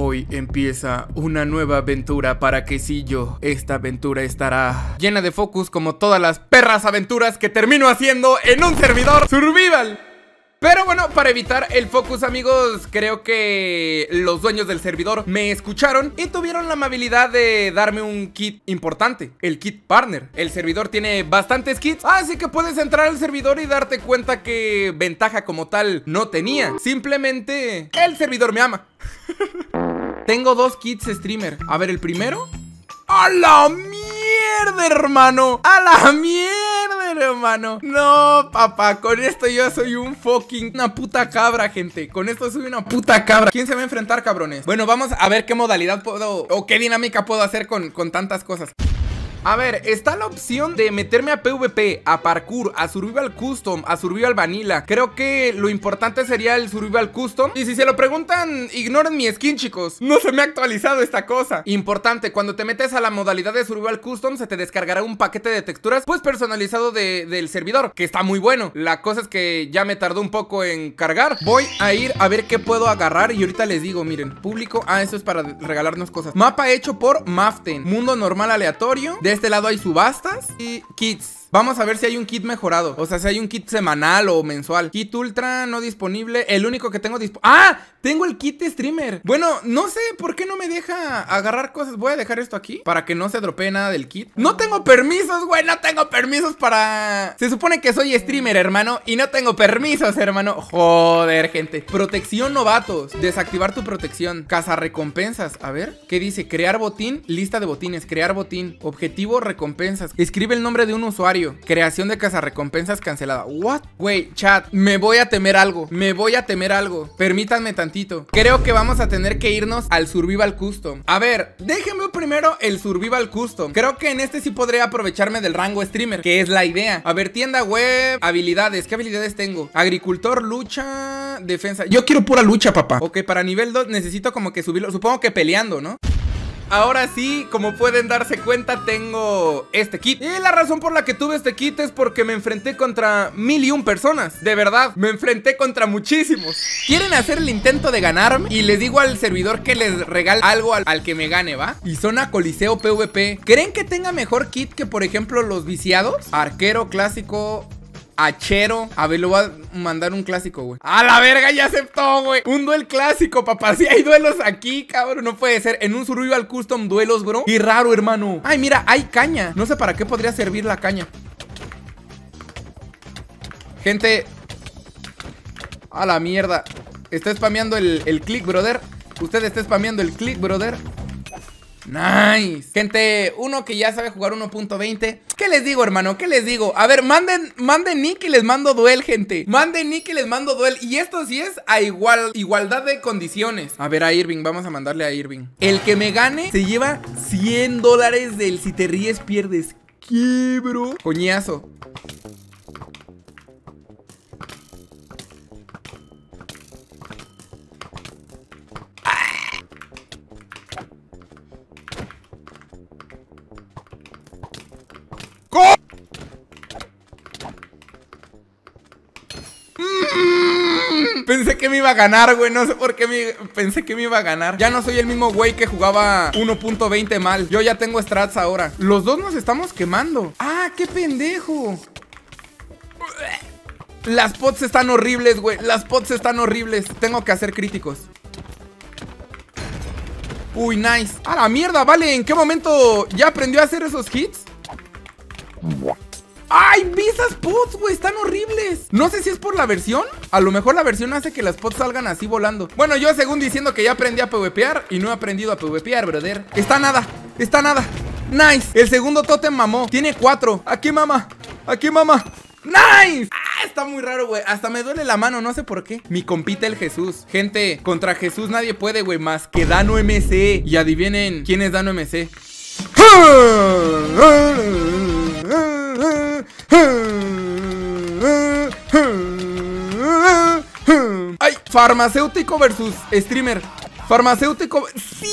Hoy empieza una nueva aventura para que si yo, Esta aventura estará llena de focus como todas las perras aventuras que termino haciendo en un servidor survival. Pero bueno, para evitar el focus amigos, creo que los dueños del servidor me escucharon y tuvieron la amabilidad de darme un kit importante, el kit partner. El servidor tiene bastantes kits, así que puedes entrar al servidor y darte cuenta que ventaja como tal no tenía. Simplemente el servidor me ama. Tengo dos kits streamer. A ver, el primero. ¡A la mierda, hermano! ¡A la mierda, hermano! No, papá, con esto yo soy un fucking... Una puta cabra, gente. Con esto soy una puta cabra. ¿Quién se va a enfrentar, cabrones? Bueno, vamos a ver qué modalidad puedo... O qué dinámica puedo hacer con, con tantas cosas. A ver, está la opción de meterme a PvP, a parkour, a survival custom, a survival vanilla. Creo que lo importante sería el survival custom. Y si se lo preguntan, ignoren mi skin, chicos. No se me ha actualizado esta cosa. Importante, cuando te metes a la modalidad de survival custom, se te descargará un paquete de texturas, pues personalizado del servidor, que está muy bueno. La cosa es que ya me tardó un poco en cargar. Voy a ir a ver qué puedo agarrar y ahorita les digo, miren, público. Ah, esto es para regalarnos cosas. Mapa hecho por Maften. Mundo normal aleatorio. De este lado hay subastas y kits. Vamos a ver si hay un kit mejorado. O sea, si hay un kit semanal o mensual. Kit ultra no disponible. El único que tengo disponible. ¡Ah! Tengo el kit streamer. Bueno, no sé por qué no me deja agarrar cosas. Voy a dejar esto aquí para que no se dropee nada del kit. No tengo permisos, güey. No tengo permisos para... Se supone que soy streamer, hermano. Y no tengo permisos, hermano. Joder, gente. Protección novatos. Desactivar tu protección. Casa recompensas. A ver. ¿Qué dice? Crear botín. Lista de botines. Crear botín. Objetivo recompensas. Escribe el nombre de un usuario. Creación de casa recompensas cancelada. What? Wey, chat, me voy a temer algo. Me voy a temer algo. Permítanme tantito. Creo que vamos a tener que irnos al Survival Custom. A ver, déjenme primero el Survival Custom. Creo que en este sí podré aprovecharme del rango streamer, que es la idea. A ver, tienda web, habilidades. ¿Qué habilidades tengo? Agricultor, lucha, defensa. Yo quiero pura lucha, papá. Ok, para nivel 2 necesito como que subirlo. Supongo que peleando, ¿no? Ahora sí, como pueden darse cuenta, tengo este kit. Y la razón por la que tuve este kit es porque me enfrenté contra mil y un personas. De verdad, me enfrenté contra muchísimos. Quieren hacer el intento de ganarme y les digo al servidor que les regale algo al, que me gane, ¿va? Y son Coliseo PvP. ¿Creen que tenga mejor kit que, por ejemplo, los viciados? Arquero clásico, Achero. A ver, lo voy a mandar un clásico, güey. ¡A la verga! Ya aceptó, güey. Un duel clásico, papá. Si hay duelos aquí, cabrón. No puede ser. En un Survival Custom duelos, bro. Y raro, hermano. Ay, mira, hay caña. No sé para qué podría servir la caña. Gente. A la mierda. Está spameando el, el click, brother. Usted está spameando el click, brother. Nice. Gente, uno que ya sabe jugar 1.20. ¿Qué les digo, hermano? ¿Qué les digo? A ver, manden, manden nick y les mando duel, gente. Manden nick y les mando duel. Y esto sí es a igual, igualdad de condiciones. A ver, a Irving, vamos a mandarle a Irving. El que me gane se lleva 100 dólares del si te ríes pierdes. ¿Qué, bro? Coñazo. Mm, pensé que me iba a ganar, güey. No sé por qué me... pensé que me iba a ganar. Ya no soy el mismo güey que jugaba 1.20 mal. Yo ya tengo strats ahora. Los dos nos estamos quemando. ¡Ah, qué pendejo! Las pots están horribles, güey. Las pots están horribles. Tengo que hacer críticos. Uy, nice. A la mierda, vale. ¿En qué momento ya aprendió a hacer esos hits? ¡Ay! ¡Vi esas pots, güey! ¡Están horribles! No sé si es por la versión. A lo mejor la versión hace que las pots salgan así volando. Bueno, yo según diciendo que ya aprendí a PvPar y no he aprendido a PvPear, brother. Está nada, está nada. Nice. El segundo totem mamó. Tiene cuatro. Aquí mamá! Aquí mamá! Nice. Ah, está muy raro, güey. Hasta me duele la mano, no sé por qué. Mi compita el Jesús. Gente, contra Jesús nadie puede, güey, más que Dano MC. Y adivinen quién es Dano MC. ¡Ay! Farmacéutico versus streamer. Farmacéutico. ¡Sí!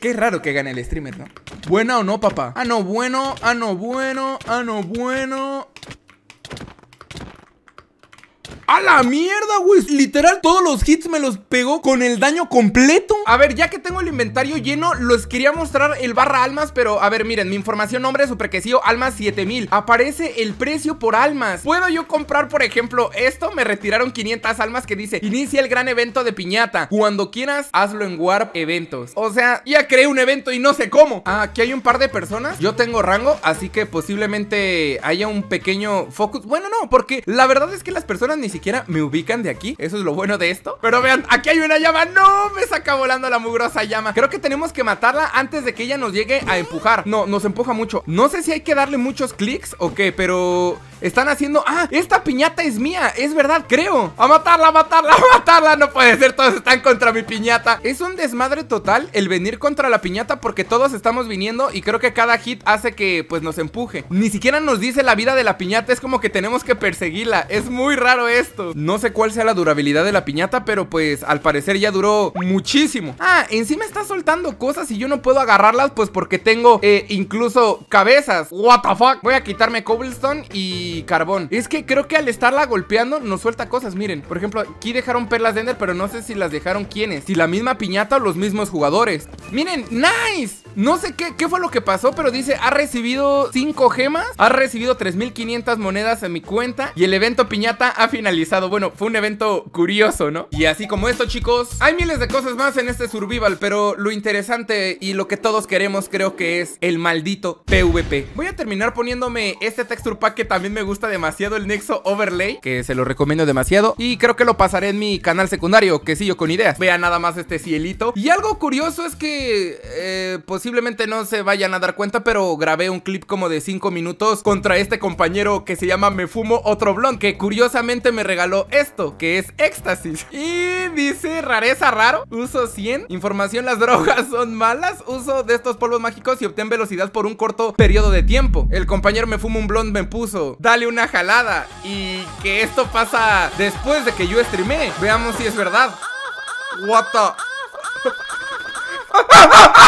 Qué raro que gane el streamer, ¿no? ¿Buena o no, papá? Ah, no, bueno. Ah, no, bueno. Ah, no, bueno. ¡A la mierda, güey! Literal, todos los hits me los pegó con el daño completo. A ver, ya que tengo el inventario lleno, los quería mostrar el barra almas, pero a ver, miren, mi información, nombre, superquecido. almas 7000. Aparece el precio por almas. Puedo yo comprar, por ejemplo, esto. Me retiraron 500 almas que dice, inicia el gran evento de piñata. Cuando quieras, hazlo en Warp Eventos. O sea, ya creé un evento y no sé cómo. Ah, aquí hay un par de personas. Yo tengo rango, así que posiblemente haya un pequeño focus. Bueno, no, porque la verdad es que las personas ni siquiera me ubican de aquí Eso es lo bueno de esto Pero vean, aquí hay una llama ¡No! Me saca volando la mugrosa llama Creo que tenemos que matarla antes de que ella nos llegue a empujar No, nos empuja mucho No sé si hay que darle muchos clics o qué Pero están haciendo... ¡Ah! Esta piñata es mía, es verdad, creo ¡A matarla, a matarla, a matarla! No puede ser, todos están contra mi piñata Es un desmadre total el venir contra la piñata Porque todos estamos viniendo y creo que cada hit hace que pues nos empuje Ni siquiera nos dice la vida de la piñata Es como que tenemos que perseguirla Es muy raro eso no sé cuál sea la durabilidad de la piñata, pero pues al parecer ya duró muchísimo. Ah, encima está soltando cosas y yo no puedo agarrarlas pues porque tengo eh, incluso cabezas. What the fuck. Voy a quitarme cobblestone y carbón. Es que creo que al estarla golpeando nos suelta cosas, miren. Por ejemplo, aquí dejaron perlas de ender, pero no sé si las dejaron quiénes. Si la misma piñata o los mismos jugadores. Miren, nice. No sé qué, qué fue lo que pasó, pero dice, ha recibido 5 gemas, ha recibido 3.500 monedas en mi cuenta y el evento piñata ha finalizado. Bueno, fue un evento curioso, ¿no? Y así como esto, chicos, hay miles de cosas más en este survival, pero lo interesante y lo que todos queremos creo que es el maldito PvP. Voy a terminar poniéndome este texture pack que también me gusta demasiado, el Nexo Overlay, que se lo recomiendo demasiado. Y creo que lo pasaré en mi canal secundario, que sí, yo con ideas. Vean nada más este cielito. Y algo curioso es que eh, posiblemente no se vayan a dar cuenta, pero grabé un clip como de 5 minutos contra este compañero que se llama Me Fumo Otro Blond, que curiosamente me regaló esto, que es éxtasis. Y dice rareza raro, uso 100. Información, las drogas son malas. Uso de estos polvos mágicos y obtén velocidad por un corto periodo de tiempo. El compañero me fuma un blond, me puso, dale una jalada. Y que esto pasa después de que yo streamé. Veamos si es verdad. What the...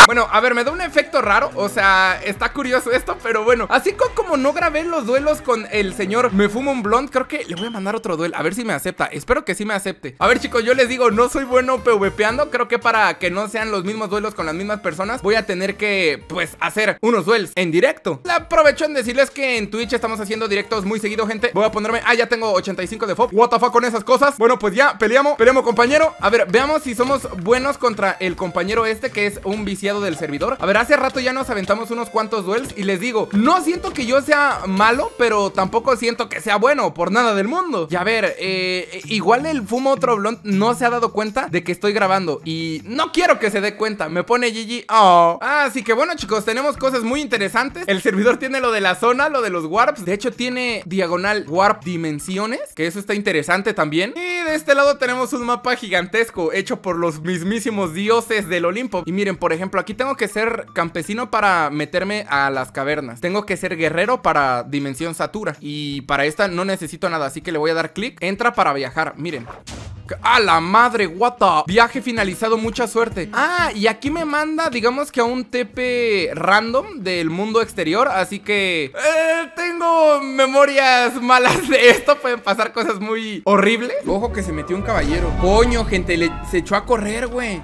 Bueno, a ver, me da un efecto raro O sea, está curioso esto, pero bueno Así como no grabé los duelos con el señor Me fumo un blond, creo que le voy a mandar otro duelo A ver si me acepta, espero que sí me acepte A ver chicos, yo les digo, no soy bueno PvPando Creo que para que no sean los mismos duelos con las mismas personas Voy a tener que, pues, hacer unos duelos en directo La aprovecho en decirles que en Twitch estamos haciendo directos muy seguido, gente Voy a ponerme, ah, ya tengo 85 de FOB What the con esas cosas Bueno, pues ya, peleamos, peleamos compañero A ver, veamos si somos buenos contra el compañero este que es un viciado del servidor. A ver, hace rato ya nos aventamos unos cuantos duels y les digo, no siento que yo sea malo, pero tampoco siento que sea bueno por nada del mundo. Y a ver, eh, igual el Fumo Otro Blond no se ha dado cuenta de que estoy grabando y no quiero que se dé cuenta. Me pone GG. Oh. Ah, así que bueno, chicos, tenemos cosas muy interesantes. El servidor tiene lo de la zona, lo de los warps. De hecho, tiene diagonal warp dimensiones, que eso está interesante también. Y de este lado tenemos un mapa gigantesco hecho por los mismísimos dioses del Olimpo. Y miren, por ejemplo, aquí tengo que ser campesino para meterme a las cavernas. Tengo que ser guerrero para dimensión satura. Y para esta no necesito nada, así que le voy a dar clic. Entra para viajar, miren. A la madre, what the... Viaje finalizado, mucha suerte Ah, y aquí me manda, digamos que a un TP random del mundo exterior Así que... Eh, tengo memorias malas de esto. Pueden pasar cosas muy horribles. Ojo que se metió un caballero. Coño, gente, le, se echó a correr, güey.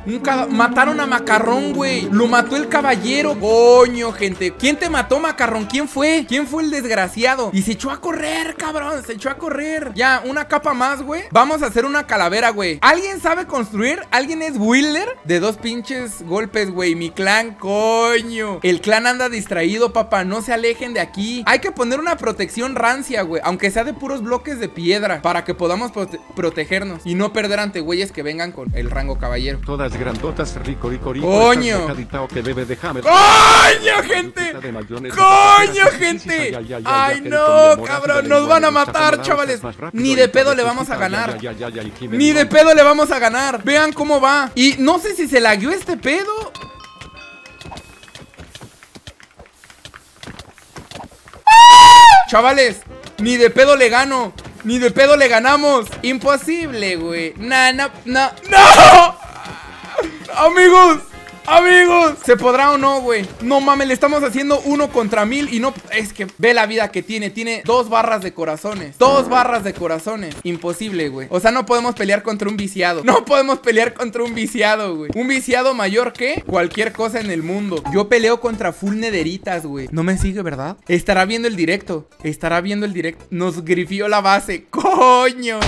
Mataron a Macarrón, güey. Lo mató el caballero. Coño, gente. ¿Quién te mató, Macarrón? ¿Quién fue? ¿Quién fue el desgraciado? Y se echó a correr, cabrón. Se echó a correr. Ya, una capa más, güey. Vamos a hacer una calavera, güey. ¿Alguien sabe construir? ¿Alguien es Wilder? De dos pinches golpes, güey. Mi clan, coño. El clan anda distraído, papá. No se alejen de aquí. Hay que poner una protección rancia, güey. Aunque sea de puros bloques de piedra. Para que podamos protegernos. Y no perder ante güeyes que vengan con el rango caballero. Todas grandotas, rico, rico, rico. ¡Coño! Que ¡Coño, gente! ¡Coño, gente! ¡Ay, no, cabrón! ¡Nos van a matar, chavales! Ni de pedo le vamos a ganar. Ni de pedo le vamos a ganar. Vean cómo va. Y no sé si se lagueó este pedo Chavales, ni de pedo le gano. Ni de pedo le ganamos. Imposible, güey. No, no, ¡No! Amigos, Amigos, ¿se podrá o no, güey? No mames, le estamos haciendo uno contra mil y no... Es que ve la vida que tiene. Tiene dos barras de corazones. Dos barras de corazones. Imposible, güey. O sea, no podemos pelear contra un viciado. No podemos pelear contra un viciado, güey. Un viciado mayor que cualquier cosa en el mundo. Yo peleo contra full nederitas, güey. No me sigue, ¿verdad? Estará viendo el directo. Estará viendo el directo. Nos grifió la base. ¡Coño!